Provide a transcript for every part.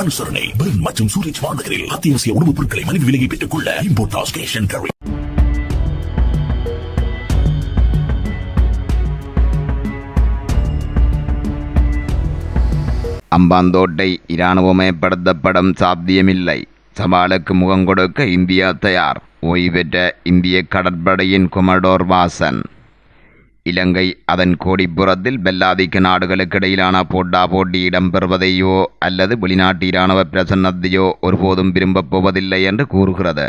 அனுசரணை பெர்ன் மற்றும் சூரிய மாநகரில் அத்தியாவசிய உணவுப் பொருட்களை மனித விலகி பெற்றுக் கொள்ள இம்போர்ட் அம்பாந்தோட்டை இராணுவமயப்படுத்த படம் சாத்தியமில்லை சவாலுக்கு முகம் கொடுக்க இந்தியா தயார் ஓய்வு பெற்ற இந்திய கடற்படையின் குமடோர் வாசன் இலங்கை அதன் கோடிப்புறத்தில் பெல்லாதிக்க இடையிலான போட்டா போட்டி இடம்பெறுவதையோ அல்லது வெளிநாட்டு இராணுவ பிரசன்னத்தையோ ஒருபோதும் விரும்பப் போவதில்லை என்று கூறுகிறது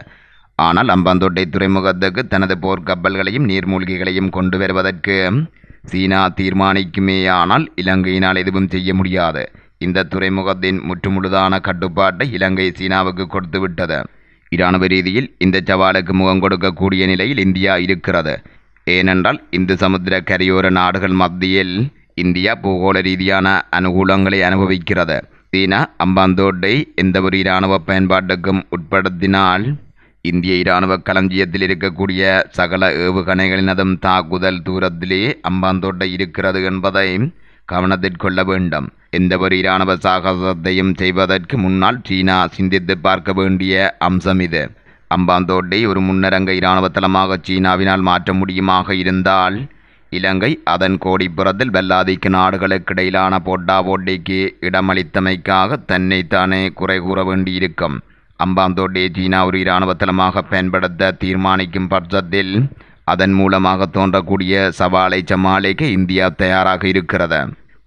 ஆனால் அம்பந்தோட்டை துறைமுகத்துக்கு தனது போர்க்கப்பல்களையும் நீர்மூழ்கிகளையும் கொண்டு வருவதற்கு சீனா தீர்மானிக்குமேயானால் இலங்கையினால் எதுவும் செய்ய முடியாது இந்த துறைமுகத்தின் முற்றுமுழுதான கட்டுப்பாட்டை இலங்கை சீனாவுக்கு கொடுத்துவிட்டது இராணுவ ரீதியில் இந்த சவாலுக்கு முகம் கொடுக்கக்கூடிய நிலையில் இந்தியா இருக்கிறது ஏனென்றால் இந்து சமுத்திர கரையோர நாடுகள் மத்தியில் இந்தியா பூகோள ரீதியான அனுகூலங்களை அனுபவிக்கிறது சீனா அம்பாந்தோட்டை எந்த ஒரு இராணுவ பயன்பாட்டுக்கும் உட்படுத்தினால் இந்திய இராணுவ களஞ்சியத்தில் இருக்கக்கூடிய சகல ஏவுகணைகளினதும் தாக்குதல் தூரத்திலே அம்பாந்தோட்டை இருக்கிறது என்பதை கவனத்தில் கொள்ள வேண்டும் எந்த ஒரு இராணுவ சாகசத்தையும் செய்வதற்கு முன்னால் சீனா சிந்தித்து பார்க்க வேண்டிய அம்சம் இது அம்பாந்தோட்டை ஒரு முன்னரங்கை இராணுவ தளமாக சீனாவினால் மாற்ற முடியுமாக இருந்தால் இலங்கை அதன் கோடிப்புறத்தில் வல்லாதிக்கு நாடுகளுக்கிடையிலான போட்டா போட்டிக்கு இடமளித்தமைக்காக தன்னைத்தானே குறை கூற வேண்டியிருக்கும் அம்பாந்தோட்டை சீனா ஒரு இராணுவ தளமாக பயன்படுத்த தீர்மானிக்கும் பட்சத்தில் அதன் மூலமாக தோன்றக்கூடிய சவாலை சமாளிக்க இந்தியா தயாராக இருக்கிறது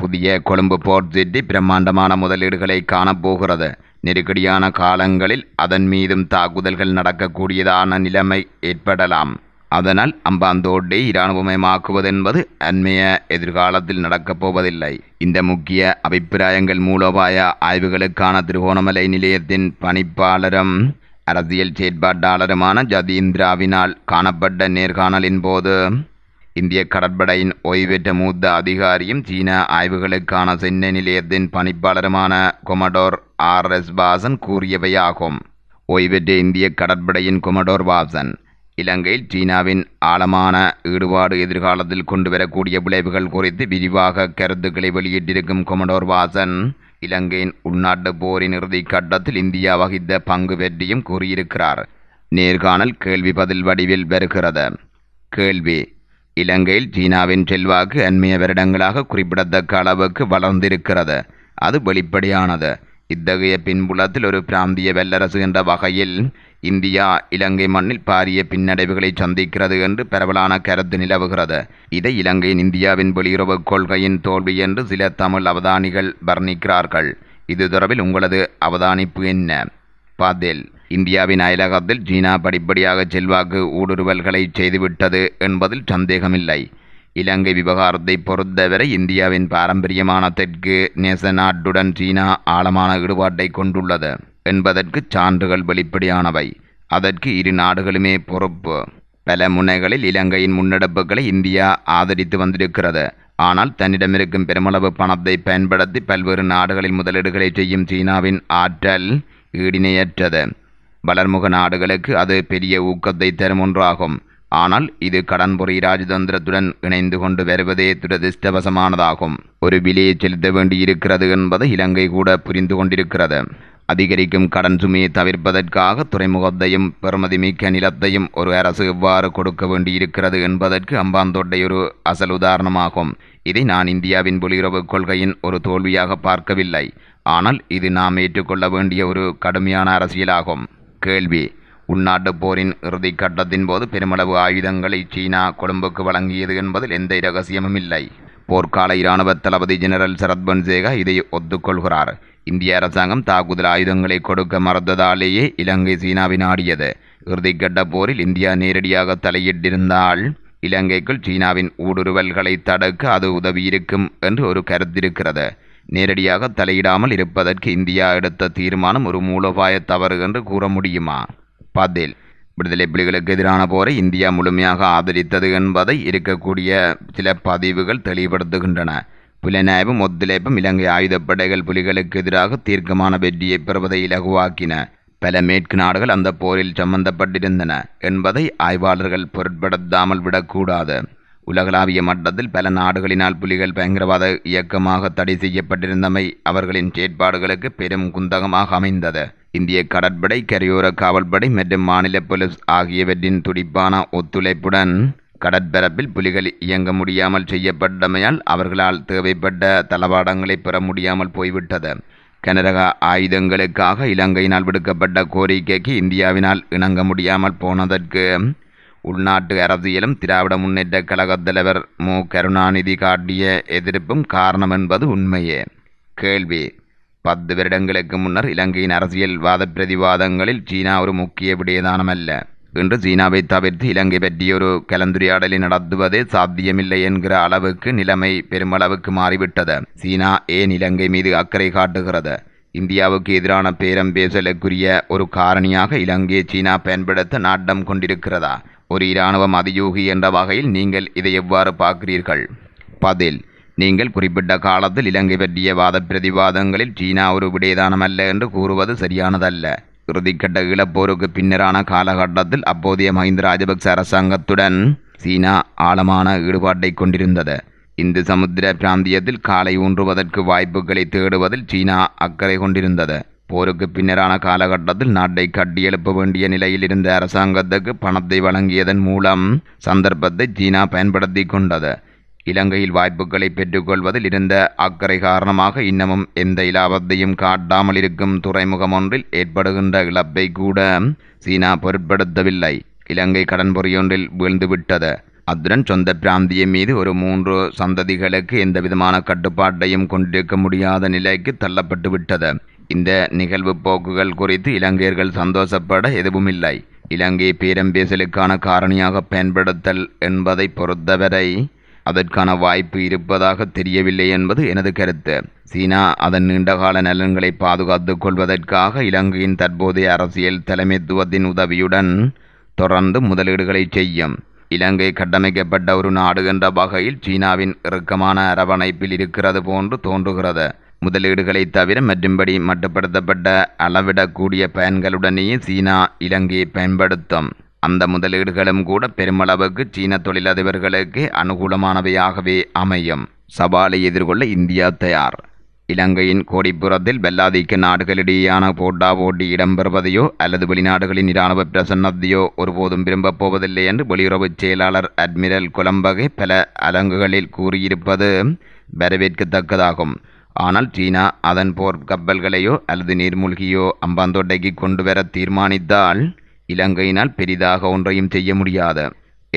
புதிய கொழும்பு போர்ட் சிட்டி பிரம்மாண்டமான முதலீடுகளை காணப்போகிறது நெருக்கடியான காலங்களில் அதன் மீதும் தாக்குதல்கள் நடக்கக்கூடியதான நிலைமை ஏற்படலாம் அதனால் அம்பாந்தோட்டை இராணுவமயமாக்குவது என்பது அண்மைய எதிர்காலத்தில் நடக்கப் போவதில்லை இந்த முக்கிய அபிப்பிராயங்கள் மூலோபாய ஆய்வுகளுக்கான திருகோணமலை நிலையத்தின் பணிப்பாளரும் அரசியல் செயற்பாட்டாளருமான ஜதீந்திராவினால் காணப்பட்ட நேர்காணலின் போது இந்திய கடற்படையின் ஓய்வெற்ற மூத்த அதிகாரியும் சீன ஆய்வுகளுக்கான சென்னை நிலையத்தின் பணிப்பாளருமான கொமடோர் ஆர் எஸ் வாசன் கூறியவையாகும் ஓய்வெற்ற இந்திய கடற்படையின் கொமடோர் வாசன் இலங்கையில் சீனாவின் ஆழமான ஈடுபாடு எதிர்காலத்தில் கொண்டு வரக்கூடிய விளைவுகள் குறித்து விரிவாக கருத்துக்களை வெளியிட்டிருக்கும் கொமடோர் வாசன் இலங்கையின் உள்நாட்டு போரின் இறுதி கட்டத்தில் இந்தியா வகித்த பங்கு வெற்றியும் கூறியிருக்கிறார் நேர்காணல் கேள்வி பதில் வடிவில் வருகிறது கேள்வி இலங்கையில் சீனாவின் செல்வாக்கு அண்மைய வருடங்களாக குறிப்பிடத்தக்க அளவுக்கு வளர்ந்திருக்கிறது அது வெளிப்படையானது இத்தகைய பின்புலத்தில் ஒரு பிராந்திய வல்லரசு என்ற வகையில் இந்தியா இலங்கை மண்ணில் பாரிய பின்னடைவுகளை சந்திக்கிறது என்று பரவலான கருத்து நிலவுகிறது இதை இலங்கையின் இந்தியாவின் வெளியுறவு கொள்கையின் தோல்வி என்று சில தமிழ் அவதானிகள் வர்ணிக்கிறார்கள் இது தொடர்பில் உங்களது அவதானிப்பு என்ன பதில் இந்தியாவின் அயலகத்தில் சீனா படிப்படியாக செல்வாக்கு ஊடுருவல்களை செய்துவிட்டது என்பதில் சந்தேகமில்லை இலங்கை விவகாரத்தை பொறுத்தவரை இந்தியாவின் பாரம்பரியமான தெற்கு நேச நாட்டுடன் சீனா ஆழமான ஈடுபாட்டை கொண்டுள்ளது என்பதற்கு சான்றுகள் வெளிப்படையானவை அதற்கு இரு நாடுகளுமே பொறுப்பு பல முனைகளில் இலங்கையின் முன்னெடுப்புகளை இந்தியா ஆதரித்து வந்திருக்கிறது ஆனால் தன்னிடமிருக்கும் பெருமளவு பணத்தை பயன்படுத்தி பல்வேறு நாடுகளில் முதலீடுகளை செய்யும் சீனாவின் ஆற்றல் ஈடிணையற்றது வளர்முக நாடுகளுக்கு அது பெரிய ஊக்கத்தை தரும் ஒன்றாகும் ஆனால் இது கடன்புரி ராஜதந்திரத்துடன் இணைந்து கொண்டு வருவதே துரதிருஷ்டவசமானதாகும் ஒரு விலையை செலுத்த வேண்டியிருக்கிறது என்பதை இலங்கை கூட புரிந்து கொண்டிருக்கிறது அதிகரிக்கும் கடன் சுமையை தவிர்ப்பதற்காக துறைமுகத்தையும் மிக்க நிலத்தையும் ஒரு அரசு எவ்வாறு கொடுக்க வேண்டியிருக்கிறது என்பதற்கு அம்பாந்தோட்டை ஒரு அசல் உதாரணமாகும் இதை நான் இந்தியாவின் புலியுறவு கொள்கையின் ஒரு தோல்வியாக பார்க்கவில்லை ஆனால் இது நாம் ஏற்றுக்கொள்ள வேண்டிய ஒரு கடுமையான அரசியலாகும் கேள்வி உள்நாட்டுப் போரின் இறுதிக் கட்டத்தின் போது பெருமளவு ஆயுதங்களை சீனா கொழும்புக்கு வழங்கியது என்பதில் எந்த இரகசியமும் இல்லை போர்க்கால இராணுவ தளபதி ஜெனரல் சரத் பன்சேகா இதை ஒத்துக்கொள்கிறார் இந்திய அரசாங்கம் தாக்குதல் ஆயுதங்களை கொடுக்க மறந்ததாலேயே இலங்கை சீனாவின் ஆடியது இறுதிக்கட்ட போரில் இந்தியா நேரடியாக தலையிட்டிருந்தால் இலங்கைக்குள் சீனாவின் ஊடுருவல்களை தடுக்க அது உதவியிருக்கும் என்று ஒரு கருத்திருக்கிறது நேரடியாக தலையிடாமல் இருப்பதற்கு இந்தியா எடுத்த தீர்மானம் ஒரு மூலோபாய தவறு என்று கூற முடியுமா பதில் விடுதலை புலிகளுக்கு எதிரான போரை இந்தியா முழுமையாக ஆதரித்தது என்பதை இருக்கக்கூடிய சில பதிவுகள் தெளிவுபடுத்துகின்றன புலனாய்வும் ஒத்துழைப்பும் இலங்கை ஆயுதப்படைகள் புலிகளுக்கு எதிராக தீர்க்கமான வெற்றியை பெறுவதை இலகுவாக்கின பல மேற்கு நாடுகள் அந்த போரில் சம்பந்தப்பட்டிருந்தன என்பதை ஆய்வாளர்கள் பொருட்படுத்தாமல் விடக்கூடாது உலகளாவிய மட்டத்தில் பல நாடுகளினால் புலிகள் பயங்கரவாத இயக்கமாக தடை செய்யப்பட்டிருந்தமை அவர்களின் செயற்பாடுகளுக்கு பெரும் குந்தகமாக அமைந்தது இந்திய கடற்படை கரையோர காவல்படை மற்றும் மாநில போலீஸ் ஆகியவற்றின் துடிப்பான ஒத்துழைப்புடன் கடற்பரப்பில் புலிகள் இயங்க முடியாமல் செய்யப்பட்டமையால் அவர்களால் தேவைப்பட்ட தளவாடங்களை பெற முடியாமல் போய்விட்டது கனரக ஆயுதங்களுக்காக இலங்கையினால் விடுக்கப்பட்ட கோரிக்கைக்கு இந்தியாவினால் இணங்க முடியாமல் போனதற்கு உள்நாட்டு அரசியலும் திராவிட முன்னேற்ற கழகத் தலைவர் மு கருணாநிதி காட்டிய எதிர்ப்பும் காரணம் என்பது உண்மையே கேள்வி பத்து வருடங்களுக்கு முன்னர் இலங்கையின் அரசியல் வாத பிரதிவாதங்களில் சீனா ஒரு முக்கிய விடயதானமல்ல இன்று சீனாவை தவிர்த்து இலங்கை பற்றிய ஒரு கலந்துரையாடலை நடத்துவதே சாத்தியமில்லை என்கிற அளவுக்கு நிலைமை பெருமளவுக்கு மாறிவிட்டது சீனா ஏன் இலங்கை மீது அக்கறை காட்டுகிறது இந்தியாவுக்கு எதிரான பேரம் பேசலுக்குரிய ஒரு காரணியாக இலங்கையை சீனா பயன்படுத்த நாட்டம் கொண்டிருக்கிறதா ஒரு இராணுவ அதியூகி என்ற வகையில் நீங்கள் இதை எவ்வாறு பார்க்கிறீர்கள் பதில் நீங்கள் குறிப்பிட்ட காலத்தில் இலங்கை பற்றிய வாத பிரதிவாதங்களில் சீனா ஒரு விடைதானமல்ல என்று கூறுவது சரியானதல்ல இறுதிக்கட்ட ஈழப்போருக்கு பின்னரான காலகட்டத்தில் அப்போதைய மஹிந்த ராஜபக்ச அரசாங்கத்துடன் சீனா ஆழமான ஈடுபாட்டை கொண்டிருந்தது இந்து சமுத்திர பிராந்தியத்தில் காலை ஊன்றுவதற்கு வாய்ப்புகளை தேடுவதில் சீனா அக்கறை கொண்டிருந்தது போருக்கு பின்னரான காலகட்டத்தில் நாட்டை கட்டியெழுப்ப வேண்டிய நிலையில் இருந்த அரசாங்கத்துக்கு பணத்தை வழங்கியதன் மூலம் சந்தர்ப்பத்தை சீனா பயன்படுத்தி கொண்டது இலங்கையில் வாய்ப்புகளை பெற்றுக்கொள்வதில் இருந்த அக்கறை காரணமாக இன்னமும் எந்த இலாபத்தையும் காட்டாமல் இருக்கும் துறைமுகம் ஒன்றில் ஏற்படுகின்ற இழப்பை கூட சீனா பொருட்படுத்தவில்லை இலங்கை கடன் பொறியொன்றில் வீழ்ந்துவிட்டது அத்துடன் சொந்த பிராந்தியம் மீது ஒரு மூன்று சந்ததிகளுக்கு எந்த விதமான கட்டுப்பாட்டையும் கொண்டிருக்க முடியாத நிலைக்கு தள்ளப்பட்டு விட்டது இந்த நிகழ்வு போக்குகள் குறித்து இலங்கையர்கள் சந்தோஷப்பட எதுவுமில்லை இலங்கை பேரம்பேசலுக்கான காரணியாக பயன்படுத்தல் என்பதை பொறுத்தவரை அதற்கான வாய்ப்பு இருப்பதாக தெரியவில்லை என்பது எனது கருத்து சீனா அதன் நீண்டகால நலன்களை பாதுகாத்துக் கொள்வதற்காக இலங்கையின் தற்போதைய அரசியல் தலைமைத்துவத்தின் உதவியுடன் தொடர்ந்து முதலீடுகளை செய்யும் இலங்கை கட்டமைக்கப்பட்ட ஒரு நாடு என்ற வகையில் சீனாவின் இறுக்கமான அரவணைப்பில் இருக்கிறது போன்று தோன்றுகிறது முதலீடுகளை தவிர மற்றும்படி மட்டுப்படுத்தப்பட்ட அளவிடக்கூடிய பயன்களுடனேயே சீனா இலங்கையை பயன்படுத்தும் அந்த முதலீடுகளும் கூட பெருமளவுக்கு சீன தொழிலதிபர்களுக்கு அனுகூலமானவையாகவே அமையும் சவாலை எதிர்கொள்ள இந்தியா தயார் இலங்கையின் கோடிப்புறத்தில் வெள்ளாதிக்க நாடுகளிடையேயான போட்டா போட்டி இடம்பெறுவதையோ அல்லது வெளிநாடுகளின் இராணுவ பிரசன்னத்தையோ ஒருபோதும் விரும்பப் போவதில்லை என்று வெளியுறவுச் செயலாளர் அட்மிரல் கொலம்பகை பல அலங்குகளில் கூறியிருப்பது வரவேற்கத்தக்கதாகும் ஆனால் சீனா அதன் போர் கப்பல்களையோ அல்லது நீர்மூழ்கியோ அம்பாந்தோட்டைக்கு கொண்டு வர தீர்மானித்தால் இலங்கையினால் பெரிதாக ஒன்றையும் செய்ய முடியாத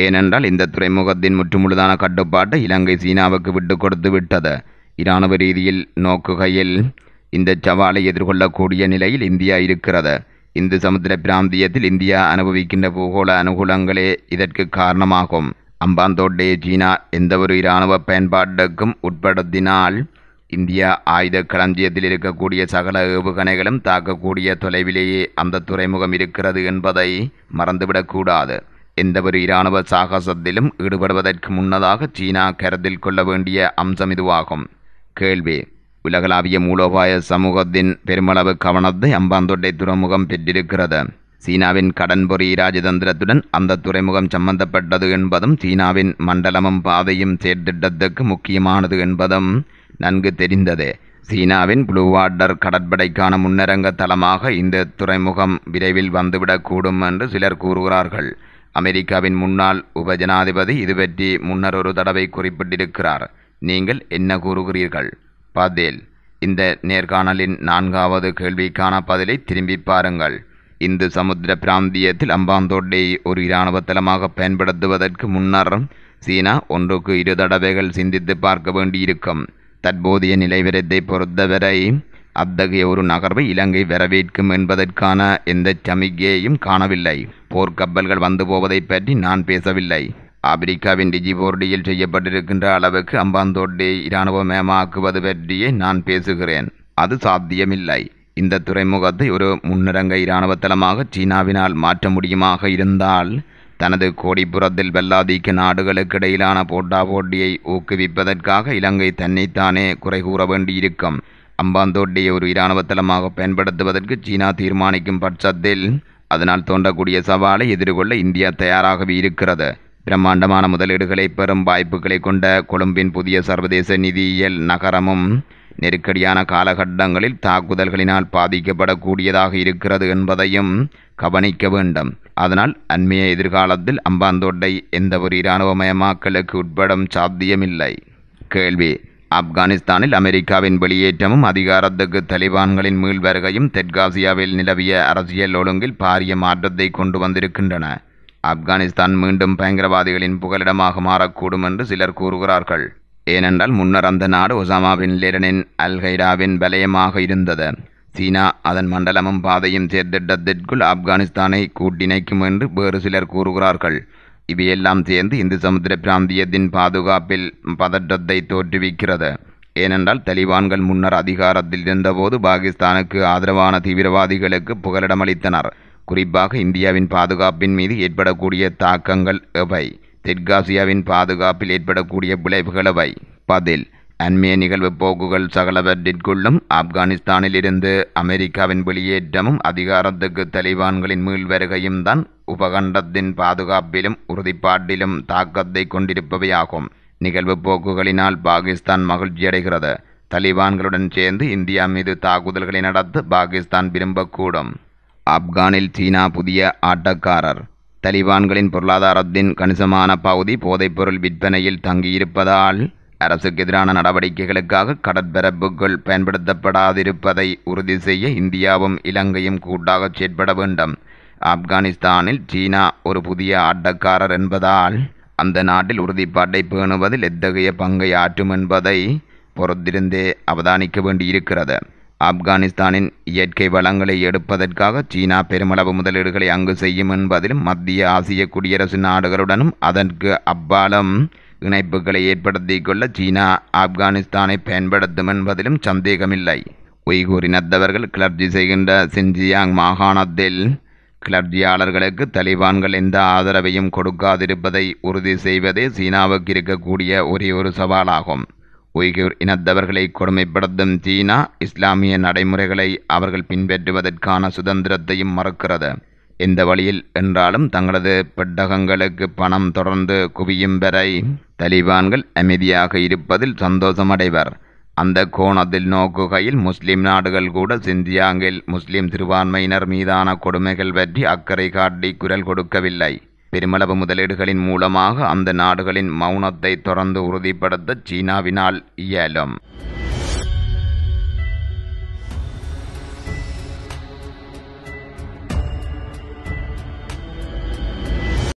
ஏனென்றால் இந்த துறைமுகத்தின் முற்றுமுழுதான கட்டுப்பாட்டை இலங்கை சீனாவுக்கு விட்டு கொடுத்து விட்டது இராணுவ ரீதியில் நோக்குகையில் இந்த சவாலை எதிர்கொள்ளக்கூடிய நிலையில் இந்தியா இருக்கிறது இந்து சமுத்திர பிராந்தியத்தில் இந்தியா அனுபவிக்கின்ற பூகோள அனுகூலங்களே இதற்கு காரணமாகும் அம்பாந்தோட்டையை சீனா எந்தவொரு இராணுவ பயன்பாட்டுக்கும் உட்படுத்தினால் இந்தியா ஆயுத களஞ்சியத்தில் இருக்கக்கூடிய சகல ஏவுகணைகளும் தாக்கக்கூடிய தொலைவிலேயே அந்த துறைமுகம் இருக்கிறது என்பதை மறந்துவிடக்கூடாது எந்தவொரு இராணுவ சாகசத்திலும் ஈடுபடுவதற்கு முன்னதாக சீனா கருத்தில் கொள்ள வேண்டிய அம்சம் இதுவாகும் கேள்வி உலகளாவிய மூலோபாய சமூகத்தின் பெருமளவு கவனத்தை அம்பாந்தொட்டை துறைமுகம் பெற்றிருக்கிறது சீனாவின் கடன் பொறி ராஜதந்திரத்துடன் அந்த துறைமுகம் சம்பந்தப்பட்டது என்பதும் சீனாவின் மண்டலமும் பாதையும் சேர்த்திட்டத்துக்கு முக்கியமானது என்பதும் நன்கு தெரிந்தது சீனாவின் புளூ வாட்டர் கடற்படைக்கான முன்னரங்க தளமாக இந்த துறைமுகம் விரைவில் வந்துவிடக்கூடும் என்று சிலர் கூறுகிறார்கள் அமெரிக்காவின் முன்னாள் உபஜனாதிபதி இது பற்றி முன்னர் ஒரு தடவை குறிப்பிட்டிருக்கிறார் நீங்கள் என்ன கூறுகிறீர்கள் பதில் இந்த நேர்காணலின் நான்காவது கேள்விக்கான பதிலை திரும்பி பாருங்கள் இந்து சமுத்திர பிராந்தியத்தில் அம்பாந்தோட்டை ஒரு இராணுவ தளமாக பயன்படுத்துவதற்கு முன்னர் சீனா ஒன்றுக்கு இரு தடவைகள் சிந்தித்து பார்க்க வேண்டியிருக்கும் தற்போதைய நிலைவரத்தை பொறுத்தவரை அத்தகைய ஒரு நகர்வை இலங்கை வரவேற்கும் என்பதற்கான எந்த சமிகையையும் காணவில்லை போர்க்கப்பல்கள் வந்து போவதை பற்றி நான் பேசவில்லை ஆப்பிரிக்காவின் டிஜிபோர்டியில் செய்யப்பட்டிருக்கின்ற அளவுக்கு அம்பாந்தோட்டை இராணுவமயமாக்குவது பற்றியே நான் பேசுகிறேன் அது சாத்தியமில்லை இந்த துறைமுகத்தை ஒரு முன்னரங்க இராணுவ தளமாக சீனாவினால் மாற்ற முடியுமாக இருந்தால் தனது கோடிப்புறத்தில் வெல்லாதிக்க நாடுகளுக்கு இடையிலான போட்டா போட்டியை ஊக்குவிப்பதற்காக இலங்கை தன்னைத்தானே குறை கூற வேண்டியிருக்கும் அம்பாந்தோட்டியை ஒரு இராணுவ தளமாக பயன்படுத்துவதற்கு சீனா தீர்மானிக்கும் பட்சத்தில் அதனால் தோன்றக்கூடிய சவாலை எதிர்கொள்ள இந்தியா தயாராகவே இருக்கிறது பிரம்மாண்டமான முதலீடுகளை பெறும் வாய்ப்புகளை கொண்ட கொழும்பின் புதிய சர்வதேச நிதியியல் நகரமும் நெருக்கடியான காலகட்டங்களில் தாக்குதல்களினால் பாதிக்கப்படக்கூடியதாக இருக்கிறது என்பதையும் கவனிக்க வேண்டும் அதனால் அண்மைய எதிர்காலத்தில் அம்பாந்தோட்டை எந்தவொரு இராணுவமயமாக்கலுக்கு உட்படும் சாத்தியமில்லை கேள்வி ஆப்கானிஸ்தானில் அமெரிக்காவின் வெளியேற்றமும் அதிகாரத்துக்கு தலிபான்களின் மீள் வருகையும் தெற்காசியாவில் நிலவிய அரசியல் ஒழுங்கில் பாரிய மாற்றத்தை கொண்டு வந்திருக்கின்றன ஆப்கானிஸ்தான் மீண்டும் பயங்கரவாதிகளின் புகலிடமாக மாறக்கூடும் என்று சிலர் கூறுகிறார்கள் ஏனென்றால் முன்னர் அந்த நாடு ஒசாமாவின் லேடனின் அல் ஹைடாவின் வலயமாக இருந்தது சீனா அதன் மண்டலமும் பாதையும் சேர்ந்திட்டத்திற்குள் ஆப்கானிஸ்தானை கூட்டிணைக்கும் என்று வேறு சிலர் கூறுகிறார்கள் இவையெல்லாம் சேர்ந்து இந்து சமுத்திர பிராந்தியத்தின் பாதுகாப்பில் பதற்றத்தை தோற்றுவிக்கிறது ஏனென்றால் தலிபான்கள் முன்னர் அதிகாரத்தில் இருந்தபோது பாகிஸ்தானுக்கு ஆதரவான தீவிரவாதிகளுக்கு புகலிடமளித்தனர் குறிப்பாக இந்தியாவின் பாதுகாப்பின் மீது ஏற்படக்கூடிய தாக்கங்கள் எவை தெற்காசியாவின் பாதுகாப்பில் ஏற்படக்கூடிய விளைவுகளவை பதில் அண்மைய நிகழ்வு போக்குகள் சகலவற்றிற்குள்ளும் ஆப்கானிஸ்தானில் இருந்து அமெரிக்காவின் வெளியேற்றமும் அதிகாரத்துக்கு தலிபான்களின் வருகையும் தான் உபகண்டத்தின் பாதுகாப்பிலும் உறுதிப்பாட்டிலும் தாக்கத்தை கொண்டிருப்பவையாகும் நிகழ்வு போக்குகளினால் பாகிஸ்தான் மகிழ்ச்சியடைகிறது தலிபான்களுடன் சேர்ந்து இந்தியா மீது தாக்குதல்களை நடத்த பாகிஸ்தான் விரும்பக்கூடும் ஆப்கானில் சீனா புதிய ஆட்டக்காரர் தலிபான்களின் பொருளாதாரத்தின் கணிசமான பகுதி போதைப்பொருள் விற்பனையில் தங்கியிருப்பதால் அரசுக்கு எதிரான நடவடிக்கைகளுக்காக கடற்பரப்புகள் பயன்படுத்தப்படாதிருப்பதை உறுதி செய்ய இந்தியாவும் இலங்கையும் கூட்டாக செயற்பட வேண்டும் ஆப்கானிஸ்தானில் சீனா ஒரு புதிய ஆட்டக்காரர் என்பதால் அந்த நாட்டில் உறுதிப்பாட்டை பேணுவதில் எத்தகைய பங்கை ஆற்றும் என்பதை பொறுத்திருந்தே அவதானிக்க வேண்டியிருக்கிறது ஆப்கானிஸ்தானின் இயற்கை வளங்களை எடுப்பதற்காக சீனா பெருமளவு முதலீடுகளை அங்கு செய்யும் என்பதிலும் மத்திய ஆசிய குடியரசு நாடுகளுடனும் அதற்கு அப்பாலம் இணைப்புகளை ஏற்படுத்தி கொள்ள சீனா ஆப்கானிஸ்தானை பயன்படுத்தும் என்பதிலும் சந்தேகமில்லை உய்கூறினத்தவர்கள் இனத்தவர்கள் கிளர்ச்சி செய்கின்ற சின்ஜியாங் மாகாணத்தில் கிளர்ச்சியாளர்களுக்கு தலிபான்கள் எந்த ஆதரவையும் கொடுக்காதிருப்பதை உறுதி செய்வதே சீனாவுக்கு இருக்கக்கூடிய ஒரே ஒரு சவாலாகும் உய்குர் இனத்தவர்களை கொடுமைப்படுத்தும் சீனா இஸ்லாமிய நடைமுறைகளை அவர்கள் பின்பற்றுவதற்கான சுதந்திரத்தையும் மறுக்கிறது இந்த வழியில் என்றாலும் தங்களது பெட்டகங்களுக்கு பணம் தொடர்ந்து குவியும் வரை தலிபான்கள் அமைதியாக இருப்பதில் சந்தோஷமடைவர் அந்த கோணத்தில் நோக்குகையில் முஸ்லிம் நாடுகள் கூட சிந்தியாங்கில் முஸ்லிம் சிறுபான்மையினர் மீதான கொடுமைகள் பற்றி அக்கறை காட்டி குரல் கொடுக்கவில்லை பெருமளவு முதலீடுகளின் மூலமாக அந்த நாடுகளின் மௌனத்தை தொடர்ந்து உறுதிப்படுத்த சீனாவினால் இயலும்